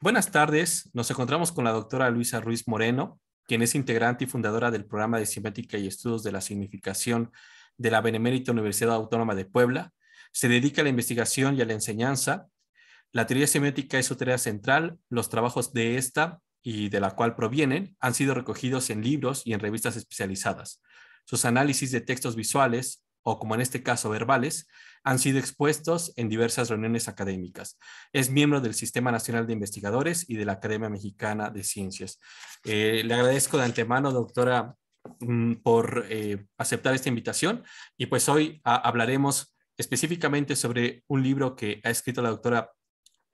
Buenas tardes, nos encontramos con la doctora Luisa Ruiz Moreno, quien es integrante y fundadora del programa de simética y Estudios de la Significación de la Benemérita Universidad Autónoma de Puebla. Se dedica a la investigación y a la enseñanza. La teoría semiótica es su tarea central. Los trabajos de esta y de la cual provienen han sido recogidos en libros y en revistas especializadas. Sus análisis de textos visuales, o como en este caso verbales, han sido expuestos en diversas reuniones académicas. Es miembro del Sistema Nacional de Investigadores y de la Academia Mexicana de Ciencias. Eh, le agradezco de antemano, doctora, mm, por eh, aceptar esta invitación y pues hoy ah, hablaremos específicamente sobre un libro que ha escrito la doctora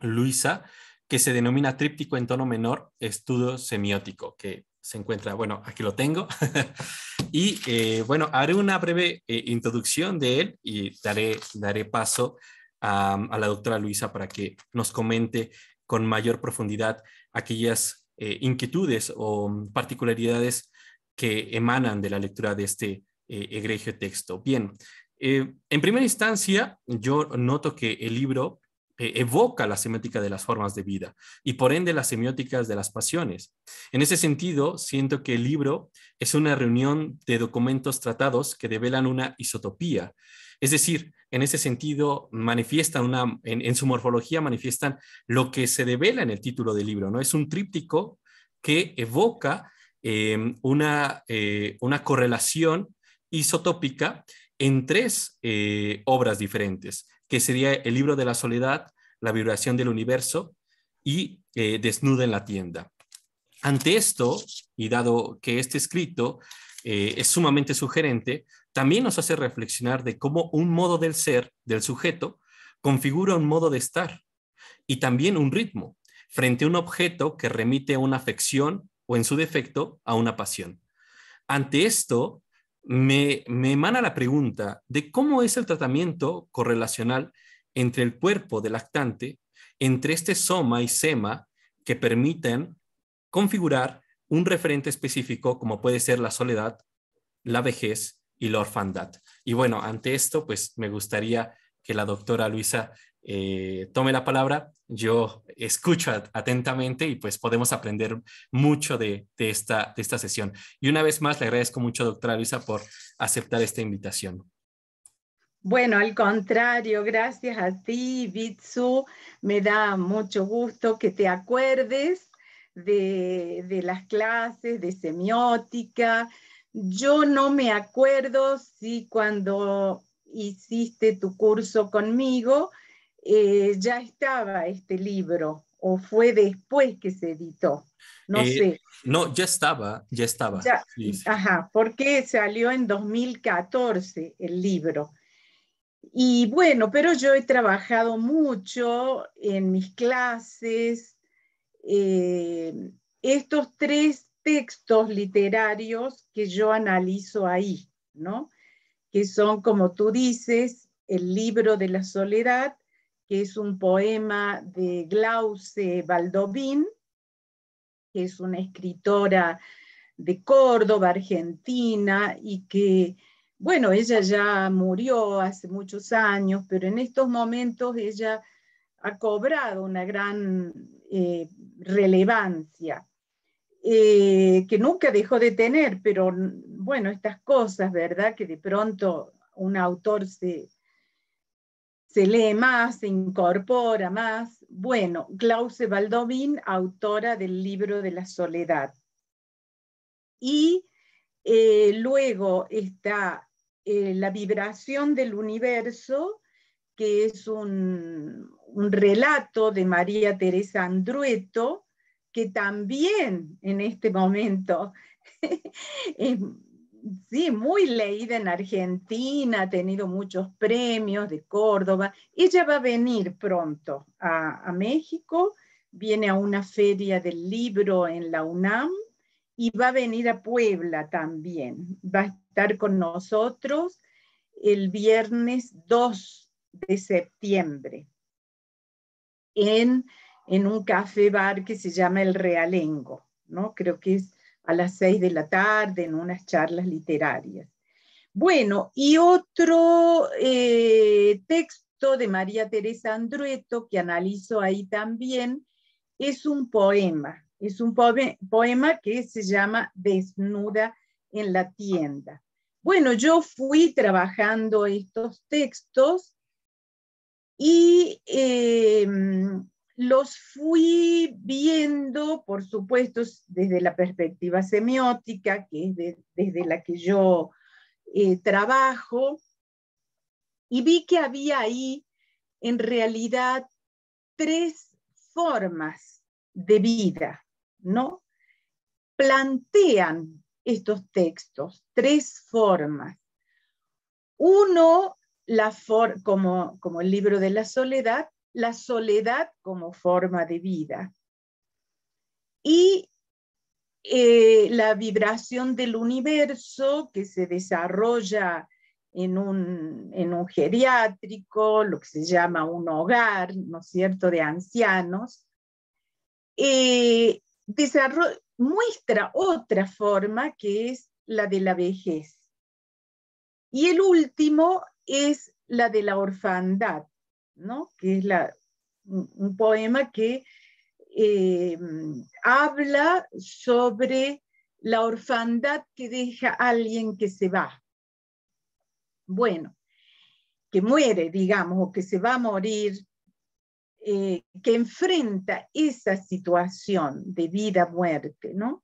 Luisa, que se denomina Tríptico en tono menor, estudio semiótico, que se encuentra, bueno, aquí lo tengo. y eh, bueno, haré una breve eh, introducción de él y daré, daré paso a, la doctora Luisa para que nos comente con mayor profundidad aquellas eh, inquietudes o particularidades que emanan de la lectura de este egregio texto. Bien, en primera instancia, yo noto que el libro eh, evoca la semiótica de las formas de vida y por ende las semióticas de las pasiones. En ese sentido, siento que el libro es una reunión de documentos tratados que develan una isotopía, es decir, en ese sentido manifiestan una, en, su morfología manifiestan lo que se devela en el título del libro, ¿no? Es un tríptico que evoca em, eh, una, correlación isotópica en tres eh, obras diferentes que sería El libro de la soledad, La vibración del universo y eh, Desnuda en la tienda. Ante esto, y dado que este escrito eh, es sumamente sugerente, también nos hace reflexionar de cómo un modo del ser, del sujeto, configura un modo de estar y también un ritmo frente a un objeto que remite a una afección o en su defecto a una pasión. Ante esto, me, emana la pregunta de cómo es el tratamiento correlacional entre el cuerpo del lactante, entre este soma y sema que permiten configurar un referente específico como puede ser la soledad, la vejez y la orfandad. Y bueno, ante esto, pues me gustaría que la doctora Luisa eh, tome la palabra, yo escucho atentamente y pues podemos aprender mucho de, esta, sesión. Y una vez más le agradezco mucho, doctora Luisa, por aceptar esta invitación. Bueno, al contrario, gracias a ti, Bitsu. Me da mucho gusto que te acuerdes de las clases de semiótica. Yo no me acuerdo si cuando hiciste tu curso conmigo, eh, ya estaba este libro o fue después que se editó. No eh, sé. No, ya estaba, ya estaba. Ajá, porque salió en 2014 el libro. Y bueno, pero yo he trabajado mucho en mis clases. Eh, estos tres textos literarios que yo analizo ahí, ¿no? Que son, como tú dices, el libro de la soledad, es un poema de Glauce Valdovín, que es una escritora de Córdoba, Argentina, y que, bueno, ella ya murió hace muchos años, pero en estos momentos ella ha cobrado una gran eh, relevancia, eh, que nunca dejó de tener, pero bueno, estas cosas, ¿verdad? Que de pronto un autor se, se lee más, se incorpora más. Bueno, Klaus Baldovin, autora del libro de la soledad. Y eh, luego está eh, La vibración del universo, que es un, un relato de María Teresa Andrueto, que también en este momento sí, muy leída en Argentina, ha tenido muchos premios de Córdoba. Ella va a venir pronto a, México, viene a una feria del libro en la UNAM y va a venir a Puebla también. Va a estar con nosotros el viernes 2 de septiembre en, en un café bar que se llama El Realengo, ¿no? Creo que es a las seis de la tarde en unas charlas literarias. Bueno, y otro eh, texto de María Teresa Andrueto que analizo ahí también es un poema, es un poema que se llama Desnuda en la tienda. Bueno, yo fui trabajando estos textos y em, los fui viendo, por supuesto, desde la perspectiva semiótica, que es desde la que yo eh, trabajo, y vi que había ahí, en realidad, tres formas de vida, ¿no? Plantean estos textos, tres formas. Uno, como el libro de la soledad, la soledad como forma de vida y eh, la vibración del universo que se desarrolla en un, geriátrico, lo que se llama un hogar, ¿no es cierto?, de ancianos, eh, muestra otra forma que es la de la vejez. Y el último es la de la orfandad, que es un, poema que eh, habla sobre la orfandad que deja alguien que se va. Bueno, que muere, digamos, o que se va a morir, eh, que enfrenta esa situación de vida-muerte, ¿no?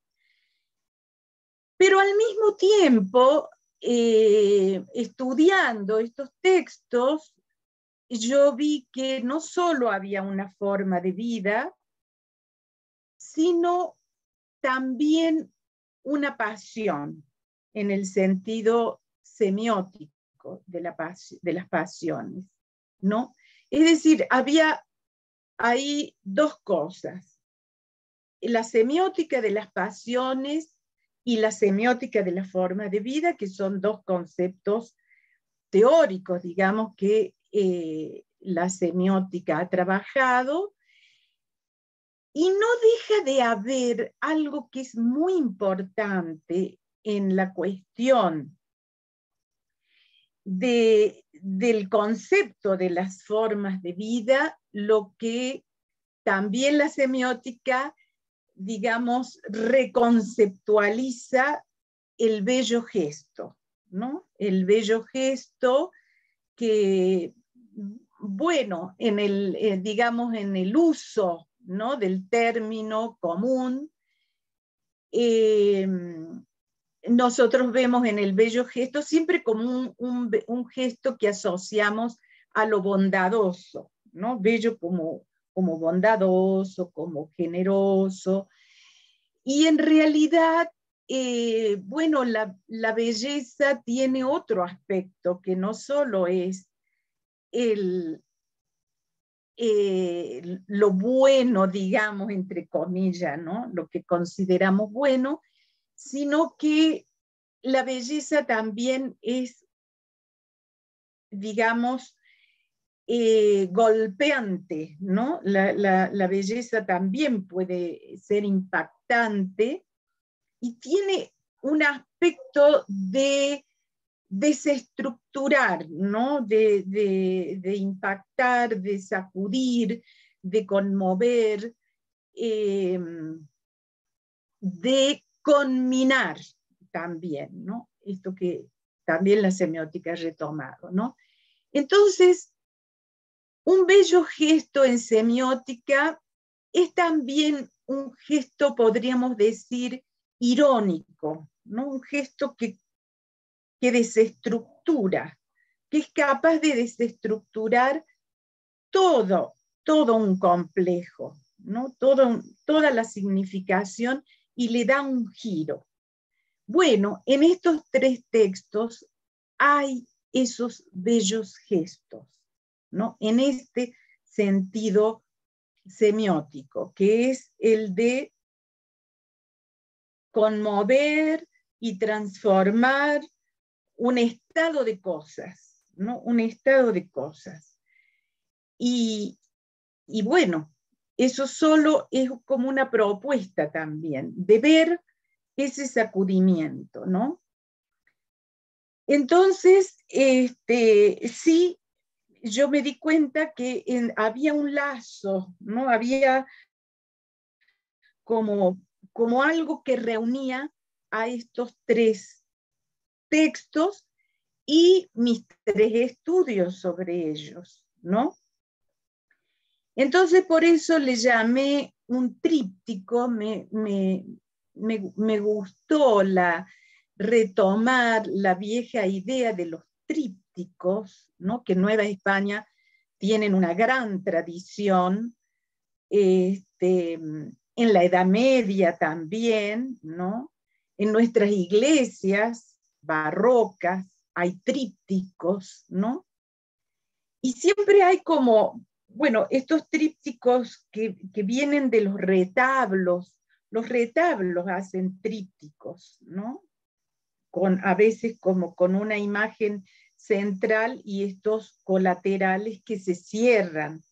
Pero al mismo tiempo, eh, estudiando estos textos, yo vi que no solo había una forma de vida, sino también una pasión en el sentido semiótico de, de las pasiones, ¿no? Es decir, había ahí dos cosas, la semiótica de las pasiones y la semiótica de la forma de vida, que son dos conceptos teóricos, digamos, que eh, la semiótica ha trabajado, y no deja de haber algo que es muy importante en la cuestión del concepto de las formas de vida, lo que también la semiótica, digamos, reconceptualiza el bello gesto, ¿no? El bello gesto que bueno en el, eh, digamos, en el uso ¿no? del término común. Em, nosotros vemos en el bello gesto siempre como un, gesto que asociamos a lo bondadoso, ¿no? Bello como, como bondadoso, como generoso. Y en realidad, eh, bueno, la, la belleza tiene otro aspecto que no solo es eh, lo bueno, digamos, entre comillas, ¿no? lo que consideramos bueno, sino que la belleza también es, digamos, eh, golpeante, ¿no? la, belleza también puede ser impactante y tiene un aspecto de desestructurar, ¿no? de, impactar, de sacudir, de conmover, em, de conminar también, ¿no? Esto que también la semiótica ha retomado, ¿no? Entonces, un bello gesto en semiótica es también un gesto, podríamos decir, irónico, ¿no? Un gesto que que desestructura, que es capaz de desestructurar todo, todo un complejo, ¿no? toda la significación y le da un giro. Bueno, en estos tres textos hay esos bellos gestos, ¿no? En este sentido semiótico, que es el de conmover y transformar un estado de cosas, ¿no? Un estado de cosas. Y, y bueno, eso solo es como una propuesta también, de ver ese sacudimiento, ¿no? Entonces, este, sí, yo me di cuenta que había un lazo, ¿no? Había como, como algo que reunía a estos tres textos y mis tres estudios sobre ellos, ¿no? Entonces, por eso le llamé un tríptico, me, me, gustó la, retomar la vieja idea de los trípticos, ¿no? que Nueva España tienen una gran tradición, este, en la Edad Media también, ¿no? en nuestras iglesias barrocas, hay trípticos, ¿no? Y siempre hay como, bueno, estos trípticos que, vienen de los retablos, los retablos hacen trípticos, ¿no? Con, a veces como con una imagen central y estos colaterales que se cierran.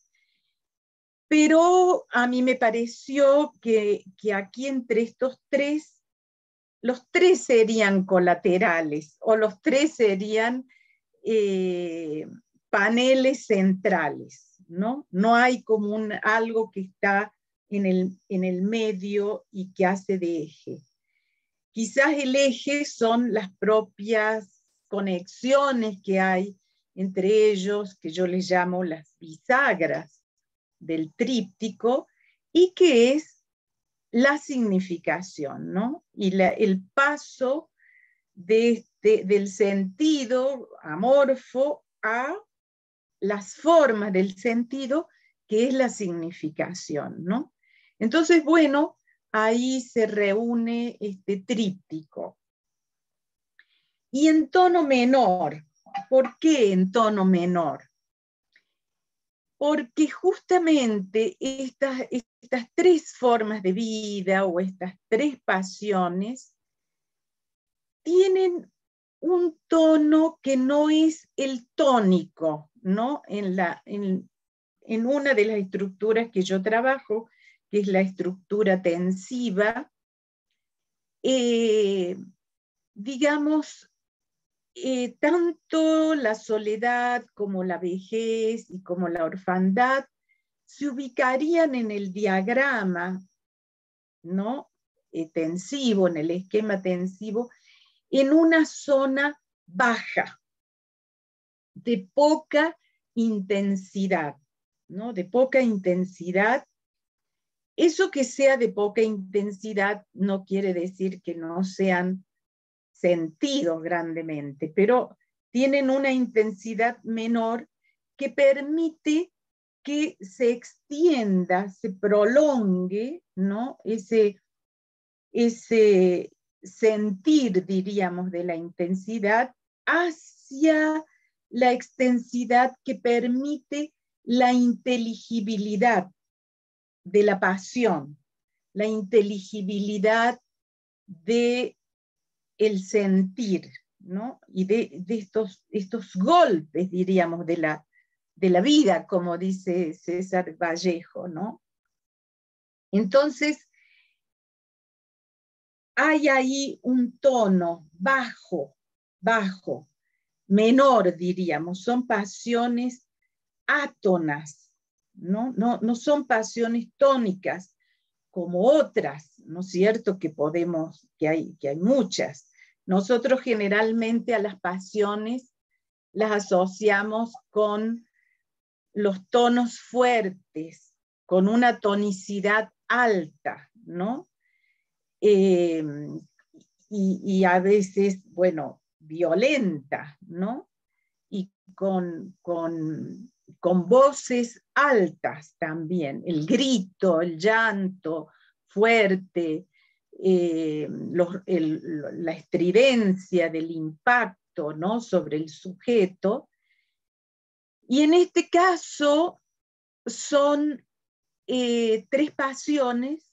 Pero a mí me pareció que aquí entre estos tres los tres serían colaterales o los tres serían eh, paneles centrales, ¿no? No hay como un, algo que está en el, en el medio y que hace de eje. Quizás el eje son las propias conexiones que hay entre ellos, que yo les llamo las bisagras del tríptico, y que es la significación, ¿no? Y el paso este, del sentido amorfo a las formas del sentido, que es la significación, ¿no? Entonces, bueno, ahí se reúne este tríptico. Y en tono menor, ¿por qué en tono menor? porque justamente estas, estas tres formas de vida o estas tres pasiones tienen un tono que no es el tónico, ¿no? En, la, en, una de las estructuras que yo trabajo, que es la estructura tensiva, eh, digamos, eh, tanto la soledad como la vejez y como la orfandad se ubicarían en el diagrama, ¿no? Eh, tensivo, en el esquema tensivo, en una zona baja, de poca intensidad, ¿no? De poca intensidad. Eso que sea de poca intensidad no quiere decir que no sean sentido grandemente, pero tienen una intensidad menor que permite que se extienda, se prolongue, ¿no? Ese, ese sentir, diríamos, de la intensidad hacia la extensidad que permite la inteligibilidad de la pasión, la inteligibilidad de el sentir, ¿no? Y de, estos, estos, golpes, diríamos, de la, de la vida, como dice César Vallejo, ¿no? Entonces, hay ahí un tono bajo, bajo, menor, diríamos, son pasiones átonas, ¿no? No, no son pasiones tónicas, como otras, ¿no es cierto? Que podemos, que hay, que hay muchas. Nosotros generalmente a las pasiones las asociamos con los tonos fuertes, con una tonicidad alta, ¿no? Eh, y, a veces, bueno, violenta, ¿no? Y con con voces altas también, el grito, el llanto fuerte, eh, la estridencia del impacto ¿no? sobre el sujeto. Y en este caso son eh, tres pasiones,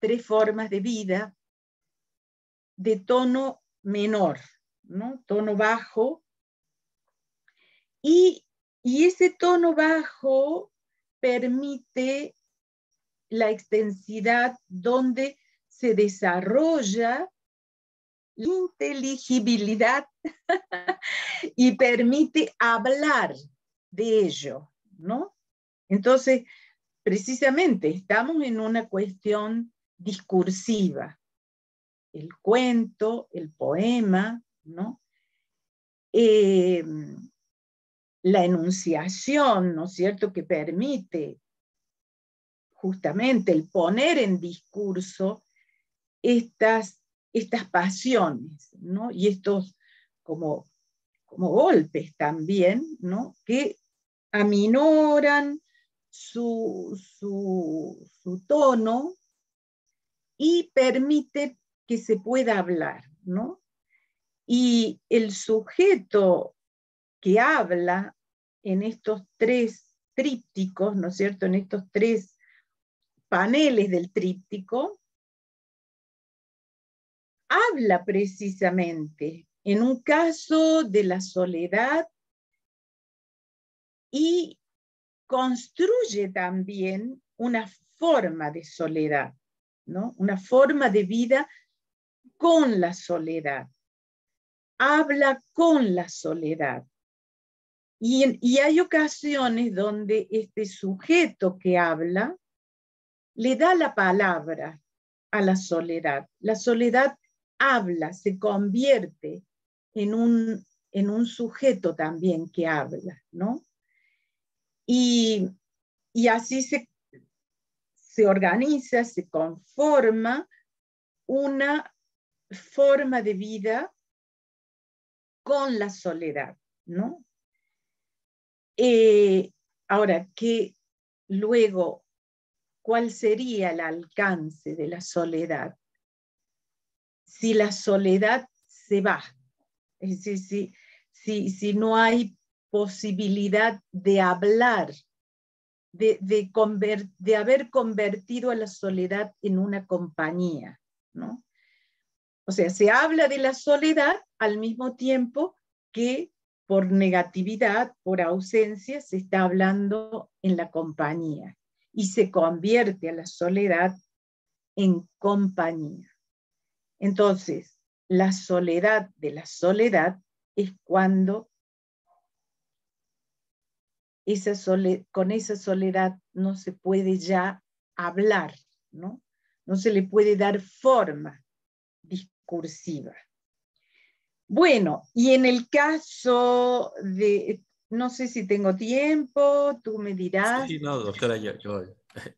tres formas de vida de tono menor, ¿no? tono bajo, y y ese tono bajo permite la extensidad donde se desarrolla la inteligibilidad y permite hablar de ello, ¿no? Entonces, precisamente estamos en una cuestión discursiva. El cuento, el poema, ¿no? Eh, la enunciación, ¿no es cierto?, que permite justamente el poner en discurso estas, estas pasiones, ¿no? Y estos como, como golpes también, ¿no? Que aminoran su, su, su tono y permite que se pueda hablar, ¿no? Y el sujeto que habla en estos tres trípticos, ¿no es cierto? En estos tres paneles del tríptico, habla precisamente en un caso de la soledad y construye también una forma de soledad, ¿no? Una forma de vida con la soledad. Habla con la soledad. Y, hay ocasiones donde este sujeto que habla le da la palabra a la soledad. La soledad habla, se convierte en un, sujeto también que habla, ¿no? Y, así se, se organiza, se conforma una forma de vida con la soledad, ¿no? Eh, ahora, qué luego, ¿cuál sería el alcance de la soledad? Si la soledad se va, es si, si, si no hay posibilidad de hablar, de, de, de haber convertido a la soledad en una compañía, ¿no? O sea, se habla de la soledad al mismo tiempo que por negatividad, por ausencia, se está hablando en la compañía y se convierte a la soledad en compañía. Entonces, la soledad de la soledad es cuando con esa soledad no se puede ya hablar, No se le puede dar forma discursiva. Bueno, y en el caso de, no sé si tengo tiempo, tú me dirás. Sí, no, doctora, yo,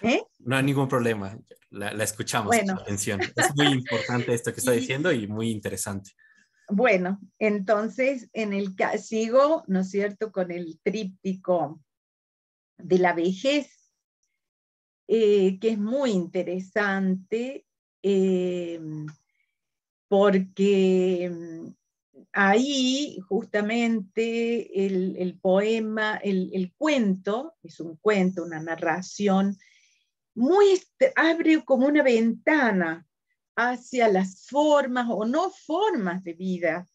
¿Eh? No hay ningún problema, la, escuchamos, con atención. Es muy importante esto que está diciendo y muy interesante. Bueno, entonces en el sigo, ¿no es cierto?, con el tríptico de la vejez, eh, que es muy interesante. Eh, porque mm, ahí justamente el, poema, el, cuento, es un cuento, una narración, muy, abre como una ventana hacia las formas o no formas de vida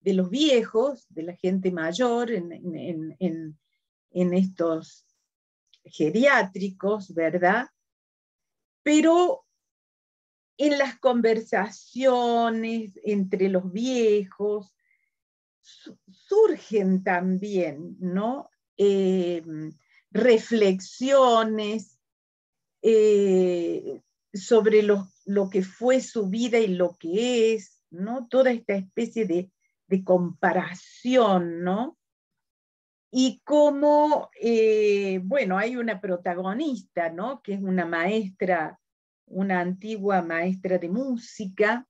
de los viejos, de la gente mayor en, en estos geriátricos, ¿verdad? Pero en las conversaciones entre los viejos surgen también, ¿no? Eh, reflexiones eh, sobre lo, que fue su vida y lo que es, ¿no? Toda esta especie de, comparación, Y como eh, bueno, hay una protagonista, ¿no? Que es una maestra una antigua maestra de música,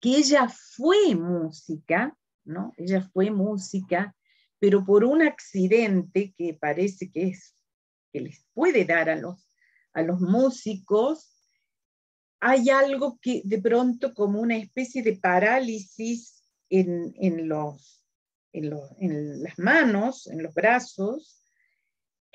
que ella fue música, ¿no? Ella fue música, pero por un accidente que parece que es que les puede dar a los, a los músicos, hay algo que de pronto como una especie de parálisis en, en, los, en las manos, en los brazos,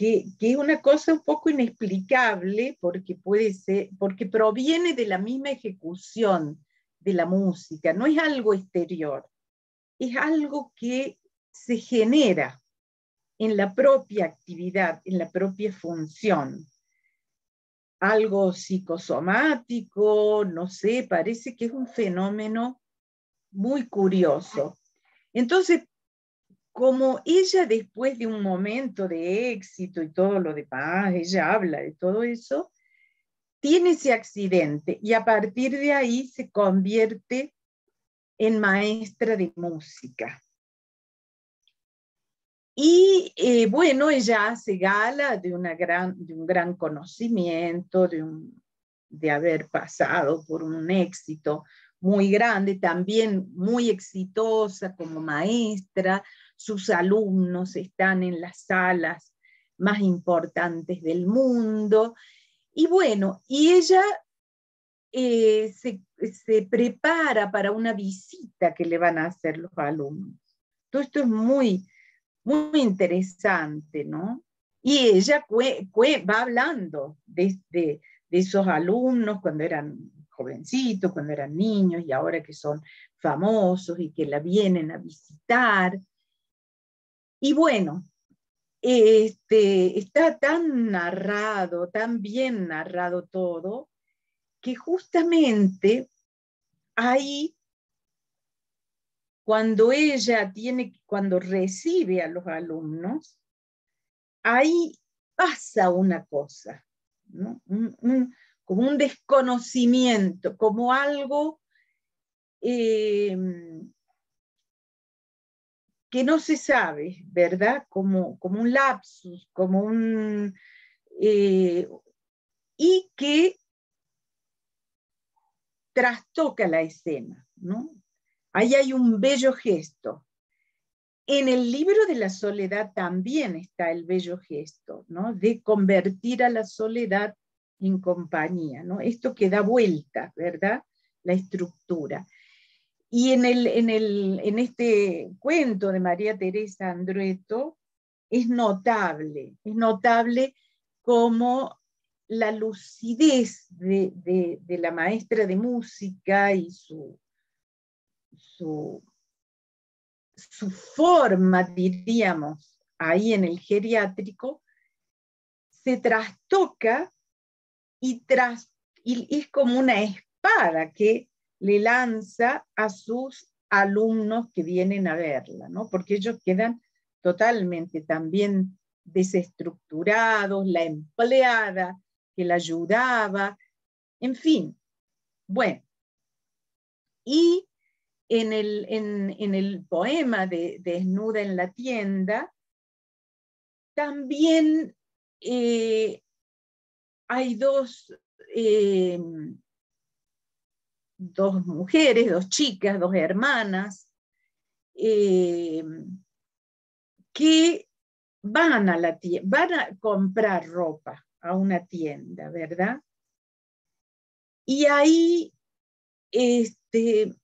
que, es una cosa un poco inexplicable porque, puede ser, porque proviene de la misma ejecución de la música, no es algo exterior, es algo que se genera en la propia actividad, en la propia función. Algo psicosomático, no sé, parece que es un fenómeno muy curioso. Entonces, como ella después de un momento de éxito y todo lo de paz, ella habla de todo eso, tiene ese accidente y a partir de ahí se convierte en maestra de música. Y eh, bueno, ella hace gala de, de un gran conocimiento, de haber pasado por un éxito muy grande, también muy exitosa como maestra, sus alumnos están en las salas más importantes del mundo. Y bueno, y ella eh, se, prepara para una visita que le van a hacer los alumnos. Todo esto es muy, muy interesante, ¿no? Y ella va hablando de, de, de esos alumnos cuando eran jovencitos, cuando eran niños y ahora que son famosos y que la vienen a visitar. Y bueno, este, está tan narrado, tan bien narrado todo, que justamente ahí, cuando ella tiene, cuando recibe a los alumnos, ahí pasa una cosa, como un desconocimiento, como algo eh, que no se sabe, ¿verdad? Como, como un lapsus, como un... Eh, y que trastoca la escena, ¿no? Ahí hay un bello gesto. En el libro de la soledad también está el bello gesto, ¿no? De convertir a la soledad en compañía, ¿no? Esto que da vuelta, ¿verdad? La estructura. Y en, el, en, este cuento de María Teresa Andrueto es notable, es notable cómo la lucidez de, la maestra de música y su, su, forma, diríamos, ahí en el geriátrico, se trastoca y, tras, y es como una espada que le lanza a sus alumnos que vienen a verla, ¿no? Porque ellos quedan totalmente también desestructurados, la empleada que la ayudaba, en fin. Bueno, y en el, poema de, Desnuda en la tienda, también eh, hay dos eh, dos mujeres, dos chicas, dos hermanas, eh, que van a, la van a comprar ropa a una tienda, ¿verdad? Y ahí este,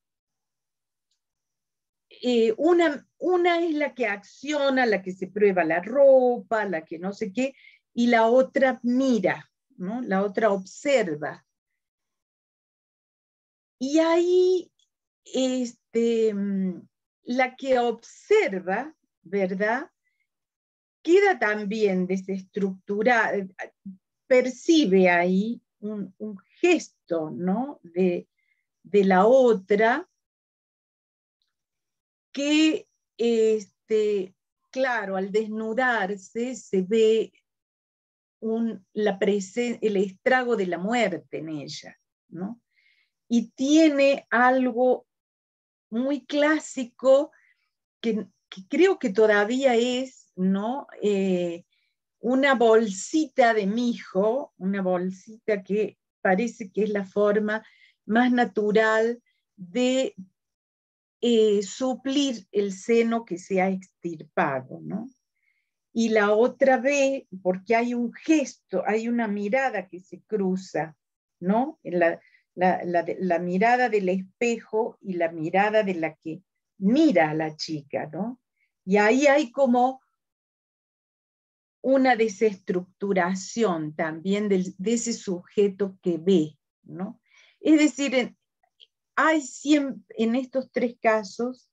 eh, una, una es la que acciona, la que se prueba la ropa, la que no sé qué, y la otra mira, ¿no? la otra observa. Y ahí este, mm, la que observa, ¿verdad? Queda también desestructurada, eh, percibe ahí un, gesto, ¿no? De, la otra que, este, claro, al desnudarse se ve la el estrago de la muerte en ella, ¿no? y tiene algo muy clásico que, creo que todavía es, ¿no? Eh, una bolsita de mijo, una bolsita que parece que es la forma más natural de eh, suplir el seno que se ha extirpado, ¿no? Y la otra vez porque hay un gesto, hay una mirada que se cruza, ¿no? En la, la, mirada del espejo y la mirada de la que mira a la chica, ¿no? Y ahí hay como una desestructuración también de, ese sujeto que ve, ¿no? Es decir, en, hay siempre, en estos tres casos,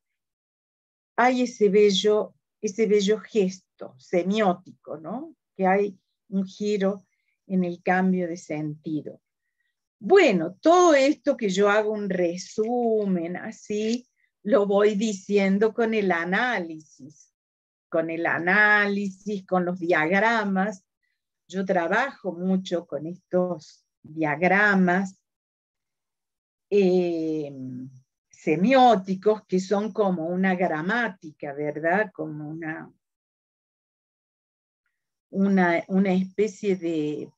hay ese bello, ese bello gesto semiótico, ¿no? Que hay un giro en el cambio de sentido. Bueno, todo esto que yo hago un resumen así, lo voy diciendo con el análisis, con el análisis, con los diagramas. Yo trabajo mucho con estos diagramas em, semióticos que son como una gramática, ¿verdad? Como una, una especie de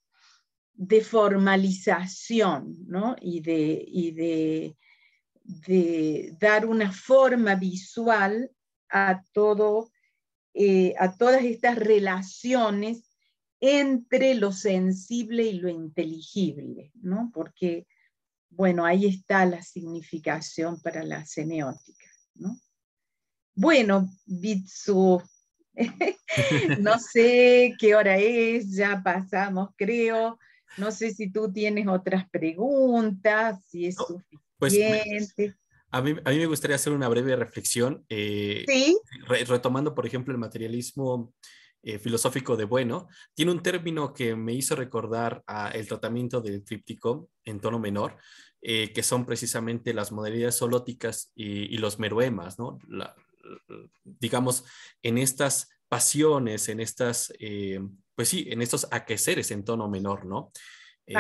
de formalización ¿no? y, de, dar una forma visual a, eh, a todas estas relaciones entre lo sensible y lo inteligible, ¿no? porque bueno, ahí está la significación para la semiótica. ¿no? Bueno, Bitsu, no sé qué hora es, ya pasamos, creo. No sé si tú tienes otras preguntas, si es pues, pues, suficiente. Pues, a, mí, me gustaría hacer una breve reflexión, eh, ¿Sí? retomando, por ejemplo, el materialismo eh, filosófico de Bueno, tiene un término que me hizo recordar el tratamiento del tríptico en tono menor, eh, que son precisamente las modalidades solóticas y, los meruemas, ¿no? digamos, en estas pasiones, en estas pues sí, en estos aqueceres en tono menor, ¿no? Eh,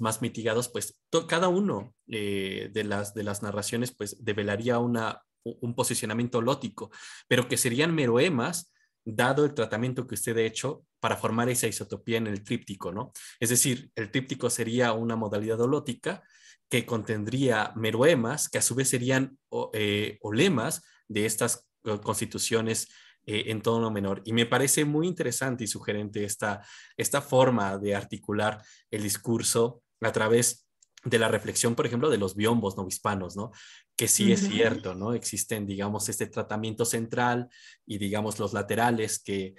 más mitigados, pues cada uno eh, de, las, de las narraciones pues develaría una, un posicionamiento lótico, pero que serían meroemas dado el tratamiento que usted ha hecho para formar esa isotopía en el tríptico, ¿no? Es decir, el tríptico sería una modalidad olótica que contendría meroemas, que a su vez serían eh, olemas de estas constituciones eh, en tono menor. Y me parece muy interesante y sugerente esta, esta forma de articular el discurso a través de la reflexión, por ejemplo, de los biombos novohispanos, ¿no? Que sí es cierto, ¿no? Existen, digamos, este tratamiento central y, digamos, los laterales que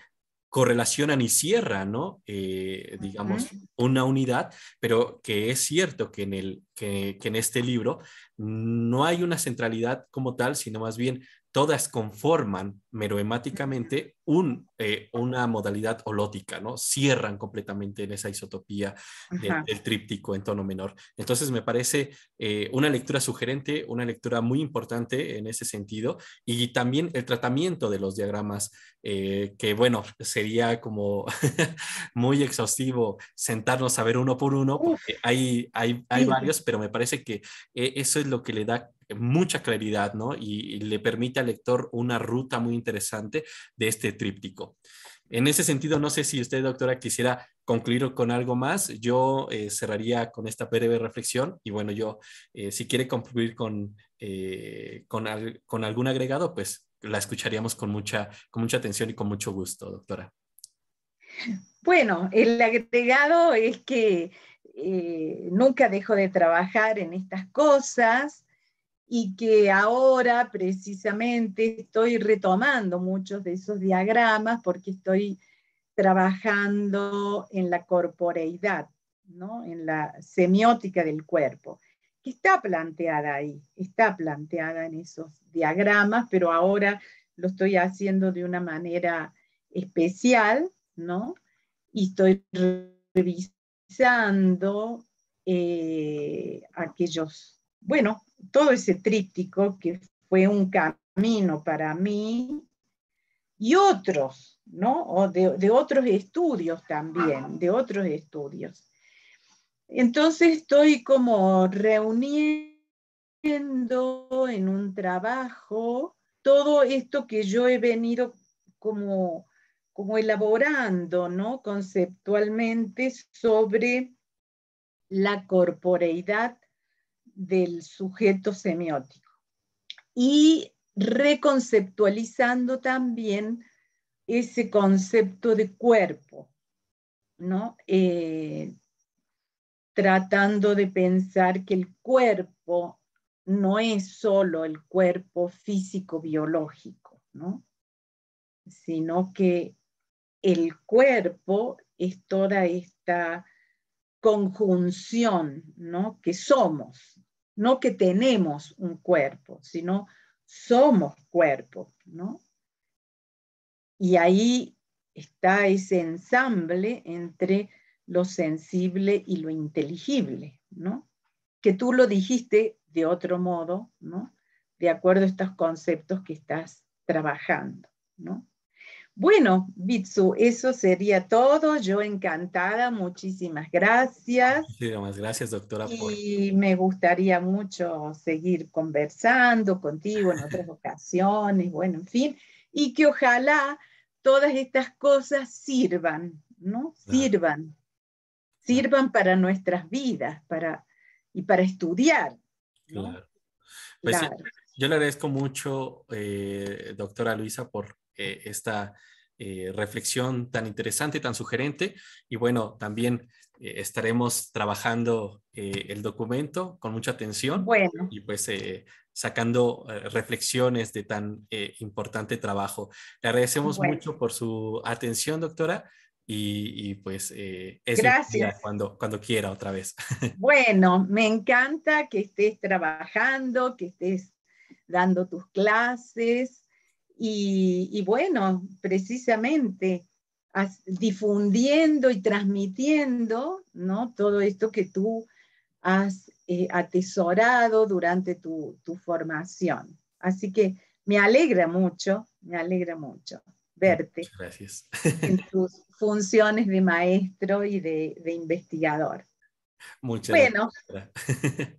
correlacionan y cierran, ¿no? Eh, digamos, una unidad, pero que es cierto que en, el, que, que en este libro no hay una centralidad como tal, sino más bien todas conforman meroemáticamente un, eh, una modalidad holótica, ¿no? Cierran completamente en esa isotopía del, tríptico en tono menor. Entonces, me parece eh, una lectura sugerente, una lectura muy importante en ese sentido, y también el tratamiento de los diagramas, eh, que bueno, sería como muy exhaustivo sentarnos a ver uno por uno, porque hay, hay, hay varios, pero me parece que eso es lo que le da mucha claridad, ¿no? Y, le permite al lector una ruta muy interesante de este tríptico. En ese sentido, no sé si usted, doctora, quisiera concluir con algo más. Yo eh, cerraría con esta breve reflexión y bueno, yo, eh, si quiere concluir con, eh, con, algún agregado, pues la escucharíamos con mucha, con mucha atención y con mucho gusto, doctora. Bueno, el agregado es que nunca dejo de trabajar en estas cosas, y que ahora precisamente estoy retomando muchos de esos diagramas porque estoy trabajando en la corporeidad, ¿no? en la semiótica del cuerpo, que está planteada ahí, está planteada en esos diagramas, pero ahora lo estoy haciendo de una manera especial, ¿no? Y estoy revisando eh, aquellos bueno, todo ese tríptico que fue un camino para mí y otros, ¿no? O de, otros estudios también, de otros estudios. Entonces estoy como reuniendo en un trabajo todo esto que yo he venido como, como elaborando, ¿no? Conceptualmente sobre la corporeidad del sujeto semiótico. Y reconceptualizando también ese concepto de cuerpo, ¿no? Eh, tratando de pensar que el cuerpo no es solo el cuerpo físico-biológico, sino que el cuerpo es toda esta conjunción ¿no? que somos no que tenemos un cuerpo, sino somos cuerpo, ¿no? Y ahí está ese ensamble entre lo sensible y lo inteligible, ¿no? Que tú lo dijiste de otro modo, ¿no? De acuerdo a estos conceptos que estás trabajando, ¿no? Bueno, Bitsu, eso sería todo. Yo encantada, muchísimas gracias. Muchísimas gracias, doctora. Y me gustaría mucho seguir conversando contigo en otras ocasiones, bueno, en fin, y que ojalá todas estas cosas sirvan, ¿no? Sirvan, sirvan para nuestras vidas, para y para estudiar. Claro. Pues, Yo le agradezco mucho, eh, doctora Luisa, por eh, esta eh, reflexión tan interesante, tan sugerente. Y bueno, también eh, estaremos trabajando el documento con mucha atención y pues sacando reflexiones de tan importante trabajo. Le agradecemos mucho por su atención, doctora. Y, pues es Cuando, cuando quiera otra vez. Bueno, me encanta que estés trabajando, que estés dando tus clases y, bueno, precisamente difundiendo y transmitiendo ¿no? todo esto que tú has eh, atesorado durante tu, formación. Así que me alegra mucho, me alegra mucho verte. En tus funciones de maestro y de, investigador. Muchas gracias.